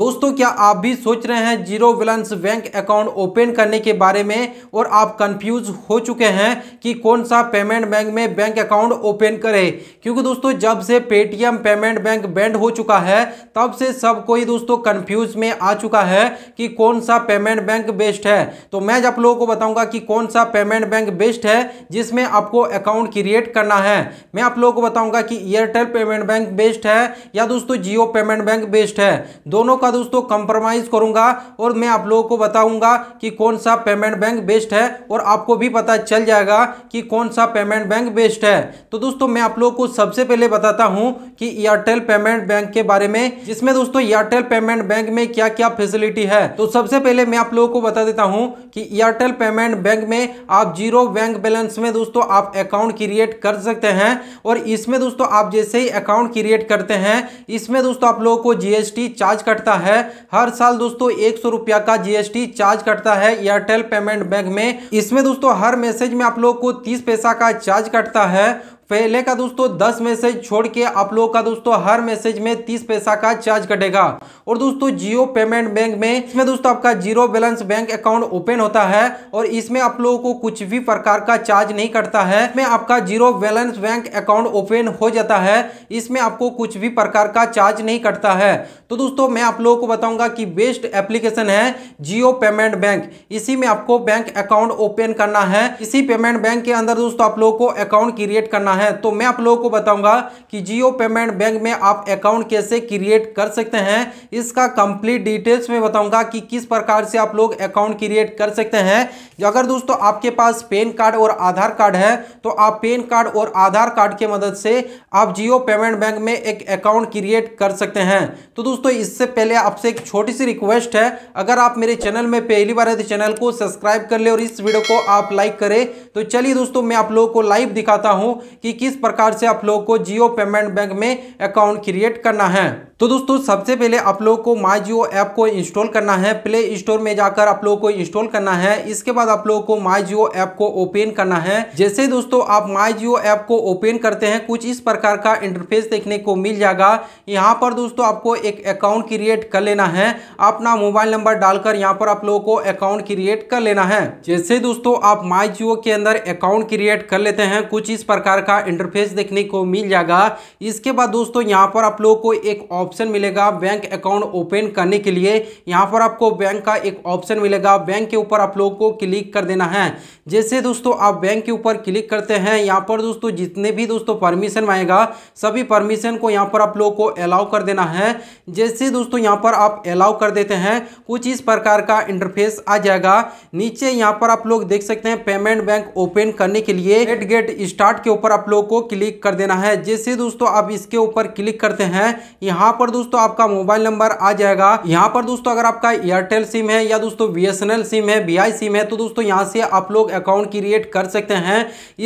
दोस्तों क्या आप भी सोच रहे हैं zero balance bank account open करने के बारे में और आप कंफ्यूज हो चुके हैं कि कौन सा पेमेंट बैंक में बैंक अकाउंट ओपन करें क्योंकि दोस्तों जब से पेटीएम पेमेंट बैंक बैंड हो चुका है तब से सब कोई दोस्तों कंफ्यूज में आ चुका है कि कौन सा पेमेंट बैंक बेस्ट है तो मैं आप लोगों को बताऊँगा कि कौन सा पेमेंट बैंक बेस्ट है जिसमें आपको अकाउंट क्रिएट करना है मैं आप लोगों को बताऊँगा कि एयरटेल पेमेंट बैंक बेस्ट है या दोस्तों जियो पेमेंट बैंक बेस्ट है दोनों का दोस्तों कंप्रोमाइज़ करूंगा और मैं आप लोगों को बताऊंगा कि कौन सा पेमेंट बैंक बेस्ट है और आपको भी पता चल जाएगा कि कौन सा पेमेंट बैंक बेस्ट है तो दोस्तों मैं आप लोगों को सबसे पहले बताता हूं कि एयरटेल पेमेंट बैंक के बारे में जिसमें दोस्तों एयरटेल पेमेंट बैंक में क्या क्या फैसिलिटी है तो सबसे पहले मैं आप लोगों को बता देता हूँ कि एयरटेल पेमेंट बैंक में आप जीरो बैंक बैलेंस में दोस्तों आप अकाउंट क्रिएट कर सकते हैं और इसमें दोस्तों आप जैसे ही अकाउंट क्रिएट करते हैं इसमें दोस्तों आप लोगों को जीएसटी चार्ज कटता है हर साल दोस्तों एक सौ रुपया का जीएसटी चार्ज कटता है एयरटेल पेमेंट बैंक में इसमें दोस्तों हर मैसेज में आप लोग को तीस पैसा का चार्ज कटता है पहले का दोस्तों 10 मैसेज छोड़ के आप लोगों का दोस्तों हर मैसेज में 30 पैसा का चार्ज कटेगा और दोस्तों जियो पेमेंट बैंक में इसमें दोस्तों आपका zero balance bank account open होता है और इसमें आप लोगों को कुछ भी प्रकार का चार्ज नहीं कटता है इसमें आपका zero balance bank account open हो जाता है इसमें आपको कुछ भी प्रकार का चार्ज नहीं कटता है तो दोस्तों मैं आप लोगों को बताऊंगा कि बेस्ट एप्लीकेशन है जियो पेमेंट बैंक इसी में आपको बैंक अकाउंट ओपन करना है इसी पेमेंट बैंक के अंदर दोस्तों आप लोगों को अकाउंट क्रिएट करना करना है तो मैं आप लोगों को बताऊंगा कि जियो पेमेंट बैंक में आप अकाउंट कैसे क्रिएट कर सकते हैं इसका कंप्लीट डिटेल्स में बताऊंगा कि किस प्रकार से आप लोग अकाउंट क्रिएट कर सकते हैं अगर दोस्तों आपके पास पेन कार्ड और आधार कार्ड है तो आप पेन कार्ड और आधार कार्ड की मदद से आप जियो पेमेंट बैंक में एक अकाउंट क्रिएट कर सकते हैं तो दोस्तों इससे पहले आपसे एक छोटी सी रिक्वेस्ट है अगर आप मेरे चैनल में पहली बार है तो चैनल को सब्सक्राइब कर ले और इस वीडियो को आप लाइक करें तो चलिए दोस्तों मैं आप लोगों को लाइव दिखाता हूँ कि किस प्रकार से आप लोग को जियो पेमेंट बैंक में अकाउंट क्रिएट करना है तो दोस्तों सबसे पहले आप लोग को माई जियो ऐप को इंस्टॉल करना है प्ले स्टोर में जाकर आप लोग को इंस्टॉल करना है इसके बाद आप लोग को माई जियो ऐप को ओपन करना है जैसे दोस्तों आप माई जियो ऐप को ओपन करते हैं कुछ इस प्रकार का इंटरफेस देखने को मिल जाएगा यहाँ पर दोस्तों आपको एक अकाउंट क्रिएट कर लेना है अपना मोबाइल नंबर डालकर यहाँ पर आप लोगों को अकाउंट क्रिएट कर लेना है जैसे दोस्तों आप माई जियो के अंदर अकाउंट क्रिएट कर लेते हैं कुछ इस प्रकार का का इंटरफेस देखने को मिल जाएगा इसके बाद दोस्तों यहाँ पर आप लोगों को एक ऑप्शन मिलेगा बैंक अकाउंट ओपन करने के लिए यहाँ पर आपको बैंक का एक ऑप्शन मिलेगा बैंक के ऊपर आप लोगों को क्लिक कर देना है जैसे दोस्तों आप बैंक के ऊपर क्लिक करते हैं यहाँ पर दोस्तों जितने भी दोस्तों परमिशन आएगा सभी परमिशन को यहाँ पर आप लोगों को अलाउ कर देना है जैसे दोस्तों यहाँ पर आप अलाउ कर देते हैं कुछ इस प्रकार का इंटरफेस आ जाएगा नीचे यहाँ पर आप लोग देख सकते हैं पेमेंट बैंक ओपन करने के लिए गेट गेट स्टार्ट के ऊपर आप लोगों लोग को क्लिक कर देना है जैसे दोस्तों आप इसके ऊपर क्लिक करते हैं यहाँ पर दोस्तों आपका मोबाइल नंबर आ जाएगा यहाँ पर दोस्तों अगर आपका एयरटेल सिम है या दोस्तों बी सिम है बी सिम है तो दोस्तों यहाँ से आप लोग अकाउंट क्रिएट कर सकते हैं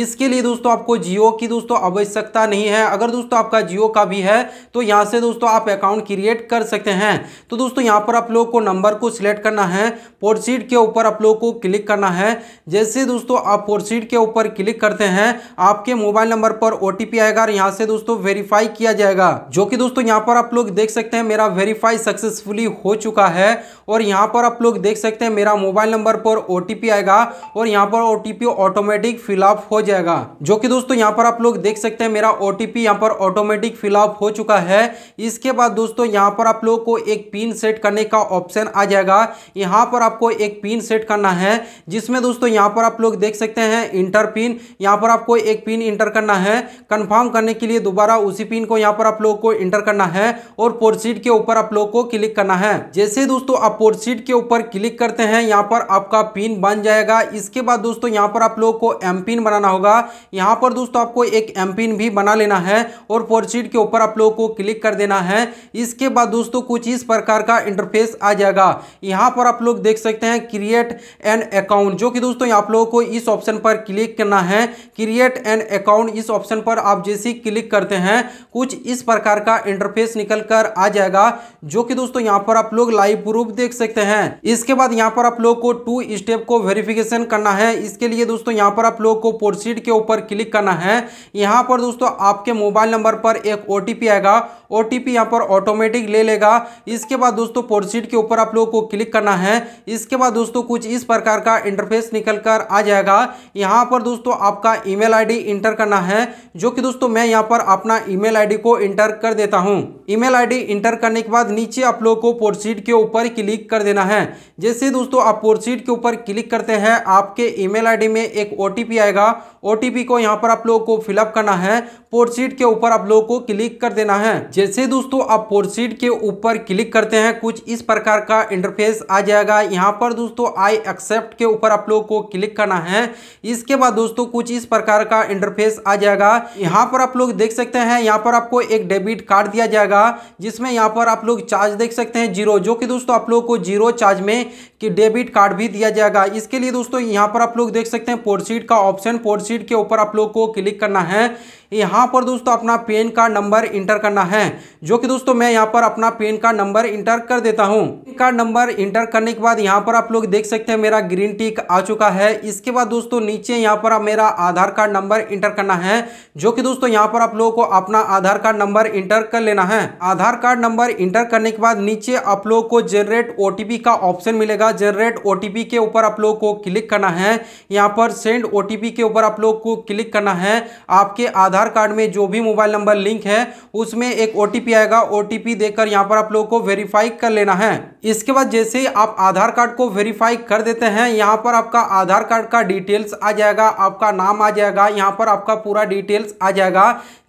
इसके लिए दोस्तों आपको जियो की दोस्तों आवश्यकता नहीं है अगर दोस्तों आपका जियो का भी है तो यहाँ से दोस्तों आप अकाउंट क्रिएट कर सकते हैं तो दोस्तों यहाँ पर आप लोग को नंबर को सिलेक्ट करना है पोर्टशीट के ऊपर आप लोग को क्लिक करना है जैसे दोस्तों आप पोर्सीड के ऊपर क्लिक करते हैं आपके मोबाइल नंबर पर ओटीपी आएगा और यहाँ से दोस्तों वेरीफाई किया जाएगा जो कि दोस्तों यहाँ पर आप लोग देख सकते हैं मेरा वेरीफाई सक्सेसफुली हो चुका है और यहाँ पर आप लोग देख सकते हैं मेरा मोबाइल नंबर पर ओटीपी आएगा और यहाँ पर ओटीपी ऑटोमेटिक फिलअप हो जाएगा जो कि दोस्तों यहाँ पर आप लोग देख सकते हैं मेरा ओटीपी यहाँ पर ऑटोमेटिक फिलअप हो चुका है इसके बाद दोस्तों यहाँ पर आप लोग को एक पिन सेट करने का ऑप्शन आ जाएगा यहाँ पर आपको एक पिन सेट करना है जिसमें दोस्तों यहाँ पर आप लोग देख सकते हैं इंटर पिन यहाँ पर आपको एक पिन इंटर करना है कंफर्म करने के लिए दोबारा उसी पिन को यहाँ पर आप लोगों को इंटर करना है और पोर्सीट के ऊपर आप लोगों को क्लिक करना है जैसे दोस्तों आप पोर्सीट के ऊपर क्लिक करते हैं यहाँ पर आपका पिन बन जाएगा इसके बाद दोस्तों यहाँ पर आप लोग को एम पिन बनाना होगा यहाँ पर दोस्तों आपको एक एम पिन भी बना लेना है और पोर्सीट के ऊपर आप लोगों को क्लिक कर देना है इसके बाद दोस्तों कुछ इस प्रकार का इंटरफेस आ जाएगा यहाँ पर आप लोग देख सकते हैं क्रिएट एन अकाउंट जो कि दोस्तों आप लोगों को इस ऑप्शन पर क्लिक करना है क्रिएट एन अकाउंट इस ऑप्शन पर आप जैसे ही क्लिक करते हैं कुछ इस प्रकार का इंटरफेस निकल कर आ जाएगा जो कि दोस्तों यहाँ पर आप लोग लाइव प्रूफ देख सकते हैं इसके बाद यहाँ पर आप लोग को टू स्टेप को वेरिफिकेशन करना है इसके लिए दोस्तों यहाँ पर आप लोग को पोर्सीड के ऊपर क्लिक करना है यहाँ पर दोस्तों आपके मोबाइल नंबर पर एक ओ आएगा ओ यहाँ पर ऑटोमेटिक ले लेगा इसके बाद दोस्तों पोर्सीड के ऊपर आप लोग को क्लिक करना है इसके बाद दोस्तों कुछ इस प्रकार का इंटरफेस निकल कर आ जाएगा यहाँ पर दोस्तों आपका ईमेल आईडी इंटर करना करना है जो कि दोस्तों मैं यहाँ पर अपना ईमेल आईडी को इंटर कर देता हूँ ईमेल आईडी इंटर करने के बाद नीचे आप लोगों को पोर्टशीट के ऊपर क्लिक कर देना है जैसे दोस्तों आप पोर्टशीट के ऊपर क्लिक करते हैं आपके ईमेल आईडी में एक ओ आएगा ओ को यहाँ पर आप लोगों को फिलअप करना है पोर्टशीट के ऊपर आप लोगों को क्लिक कर देना है जैसे दोस्तों आप पोर्टशीट के ऊपर क्लिक करते हैं कुछ इस प्रकार का इंटरफेस आ जाएगा यहाँ पर दोस्तों आई एक्सेप्ट के ऊपर आप लोगों को क्लिक करना है इसके बाद दोस्तों कुछ इस प्रकार का इंटरफेस आ जाएगा यहाँ पर आप लोग देख सकते हैं यहाँ पर आपको एक डेबिट कार्ड दिया जाएगा जिसमें यहाँ पर आप लोग चार्ज देख सकते हैं जीरो जो कि दोस्तों आप लोग को जीरो चार्ज में कि डेबिट कार्ड भी दिया जाएगा इसके लिए दोस्तों यहाँ पर आप लोग देख सकते हैं पोर्टशीट का ऑप्शन पोर्टशीट के ऊपर आप लोग को क्लिक करना है यहाँ पर दोस्तों अपना पेन का नंबर इंटर करना है जो कि दोस्तों मैं यहाँ पर अपना पेन का नंबर इंटर कर देता हूँ पेन का नंबर इंटर करने के बाद यहाँ पर आप लोग देख सकते हैं मेरा ग्रीन टिक आ चुका है इसके बाद दोस्तों नीचे यहाँ पर मेरा आधार कार्ड नंबर इंटर करना है जो कि दोस्तों यहाँ पर आप लोगों को अपना आधार कार्ड नंबर इंटर कर लेना है आधार कार्ड नंबर इंटर करने के बाद नीचे आप लोगों को जनरेट ओटीपी का ऑप्शन मिलेगा जनरेट ओटीपी के ऊपर आप लोगों को क्लिक करना है यहाँ पर सेंड ओटीपी के ऊपर आप लोग को क्लिक करना है आपके आधार आधार कार्ड में जो भी मोबाइल नंबर लिंक है उसमें एक ओ आएगा ओ देकर यहाँ पर आप लोगों को वेरीफाई कर लेना है इसके बाद जैसे ही आप आधार कार्ड को वेरीफाई कर देते हैं यहाँ पर आपका आधार कार्ड का डिटेल्स आ जाएगा आपका नाम आ जाएगा यहाँ पर आपका पूरा डिटेल्स आ जाएगा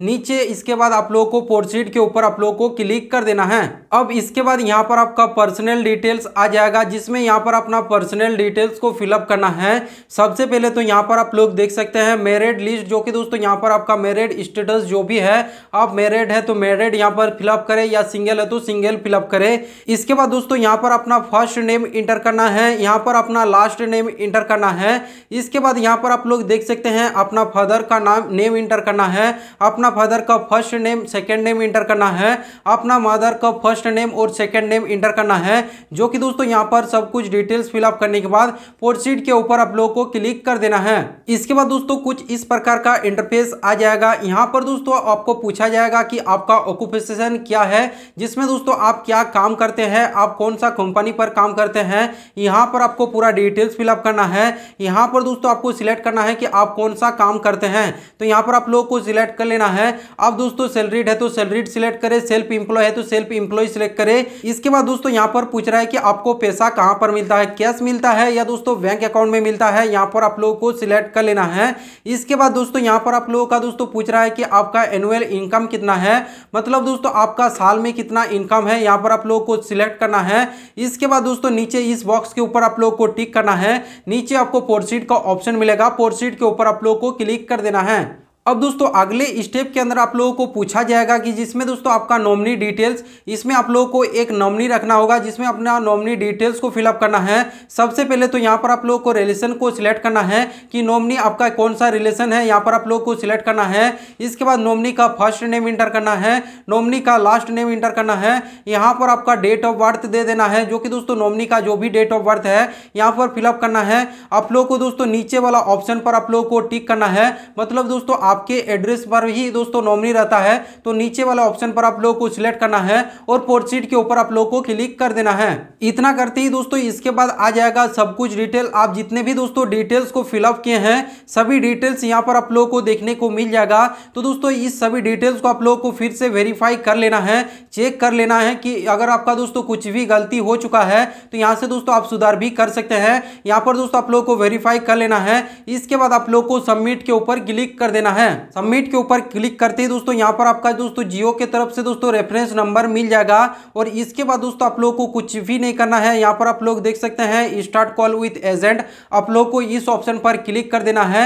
नीचे इसके बाद आप लोगों को पोर्सीड के ऊपर आप लोगों को क्लिक कर देना है अब इसके बाद यहाँ पर आपका पर्सनल डिटेल्स आ जाएगा जिसमें यहाँ पर अपना पर्सनल डिटेल्स को फिलअप करना है सबसे पहले तो यहाँ पर आप लोग देख सकते हैं मेरिड लिस्ट जो कि दोस्तों यहाँ पर आपका मेरिड मैरिड स्टेटस जो भी है आप मैरिड तो है तो मैरिड यहाँ पर फिलअप करें या सिंगल है तो सिंगल फिलअप करें इसके बाद दोस्तों यहाँ पर अपना फर्स्ट नेम इंटर करना है यहाँ पर अपना लास्ट नेम इंटर करना है इसके बाद यहाँ पर आप लोग देख सकते हैं अपना फादर का नाम नेम इंटर करना है अपना फादर का first name second name enter करना है अपना मदर का फर्स्ट नेम और सेकेंड नेम इंटर करना है जो कि दोस्तों यहाँ पर सब कुछ डिटेल्स फिलअप करने के बाद पोर्टशीट के ऊपर आप लोगों को क्लिक कर देना है इसके बाद दोस्तों कुछ इस प्रकार का इंटरफेस आ जाएगा जाएगा यहाँ पर दोस्तों आपको पूछा जाएगा कि आपका ऑक्यूपेशन क्या है जिसमें दोस्तों आप क्या काम करते हैं आप कौन सा कंपनी पर काम करते हैं यहाँ पर आपको पूरा डिटेल्स फिलअप करना है यहाँ पर दोस्तों आपको सिलेक्ट करना है कि आप कौन सा काम करते हैं तो यहाँ पर आप लोग को सिलेक्ट कर लेना है अब दोस्तों सैलरीड है तो सैलरीड सिलेक्ट करें सेल्फ इंप्लॉय है तो सेल्फ इंप्लॉय सिलेक्ट करें इसके बाद दोस्तों यहाँ पर पूछ रहा है कि आपको पैसा कहाँ पर मिलता है कैश मिलता है या दोस्तों बैंक अकाउंट में मिलता है यहाँ पर आप लोगों को सिलेक्ट कर लेना है इसके बाद दोस्तों यहाँ पर आप लोगों का दोस्तों पूछ रहा है कि आपका एनुअल इनकम कितना है मतलब दोस्तों आपका साल में कितना इनकम है यहाँ पर आप लोगों को सिलेक्ट करना है इसके बाद दोस्तों नीचे इस बॉक्स के ऊपर आप लोगों को टिक करना है नीचे आपको पोर्टशीट का ऑप्शन मिलेगा पोर्टशीट के ऊपर आप लोगों को क्लिक कर देना है अब दोस्तों अगले स्टेप के अंदर आप लोगों को पूछा जाएगा कि जिसमें दोस्तों आपका नॉमनी डिटेल्स इसमें आप लोगों को एक नॉमनी रखना होगा जिसमें अपना नॉमनी डिटेल्स को फिलअप करना है सबसे पहले तो यहाँ पर आप लोगों को रिलेशन को सिलेक्ट करना है कि नॉमनी आपका कौन सा रिलेशन है यहाँ पर आप लोगों को सिलेक्ट करना है इसके बाद नॉमनी का फर्स्ट नेम इंटर करना है नॉमनी का लास्ट नेम इंटर करना है यहाँ पर आपका डेट ऑफ बर्थ दे देना है जो कि दोस्तों नॉमनी का जो भी डेट ऑफ बर्थ है यहाँ पर फिलअप करना है आप लोगों को दोस्तों नीचे वाला ऑप्शन पर आप लोगों को टिक करना है मतलब दोस्तों आपके एड्रेस पर ही दोस्तों नॉमिनी रहता है तो नीचे वाला ऑप्शन पर आप लोग को सिलेक्ट करना है और पोर्टशीट के ऊपर आप लोग को क्लिक कर देना है इतना करते ही दोस्तों इसके बाद आ जाएगा सब कुछ डिटेल आप जितने भी दोस्तों डिटेल्स को फिलअप किए हैं सभी डिटेल्स यहाँ पर आप लोग को देखने को मिल जाएगा तो दोस्तों इस सभी डिटेल्स को आप लोग को फिर से वेरीफाई कर लेना है चेक कर लेना है कि अगर आपका दोस्तों कुछ भी गलती हो चुका है तो यहाँ से दोस्तों आप सुधार भी कर सकते हैं यहाँ पर दोस्तों आप लोग को वेरीफाई कर लेना है इसके बाद आप लोग को सबमिट के ऊपर क्लिक कर देना है है सबमिट के ऊपर क्लिक करते ही दोस्तों यहाँ पर आपका दोस्तों जियो के तरफ से दोस्तों रेफरेंस नंबर मिल जाएगा और इसके बाद दोस्तों आप लोगों को कुछ भी नहीं करना है यहाँ पर आप लोग देख सकते हैं स्टार्ट कॉल विथ एजेंट आप लोग को इस ऑप्शन पर क्लिक कर देना है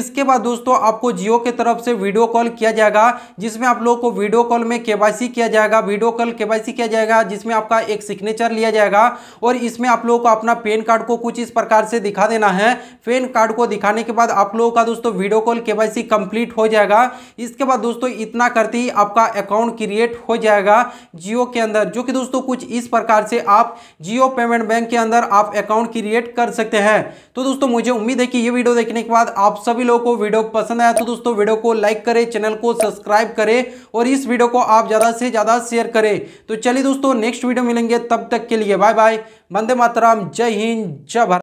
इसके बाद दोस्तों आपको जियो के तरफ से वीडियो कॉल किया जाएगा जिसमें आप लोगों को वीडियो कॉल में के किया जाएगा वीडियो कॉल के किया जाएगा जिसमें आपका एक सिग्नेचर लिया जाएगा और इसमें आप लोगों को अपना पेन कार्ड को कुछ इस प्रकार से दिखा देना है पेन कार्ड को दिखाने के बाद आप लोगों का दोस्तों वीडियो कॉल के कंप्लीट कंप्लीट हो जाएगा इसके बाद दोस्तों इतना करते ही आपका अकाउंट क्रिएट हो जाएगा जियो के अंदर जो कि दोस्तों कुछ इस प्रकार से आप जियो पेमेंट बैंक के अंदर आप अकाउंट क्रिएट कर सकते हैं तो दोस्तों मुझे उम्मीद है कि ये वीडियो देखने के बाद आप सभी लोगों को वीडियो पसंद आया तो दोस्तों वीडियो को लाइक करें चैनल को सब्सक्राइब करें और इस वीडियो को आप ज़्यादा से ज़्यादा शेयर करें तो चलिए दोस्तों नेक्स्ट वीडियो मिलेंगे तब तक के लिए बाय बाय वंदे मातराम जय हिंद जय भारत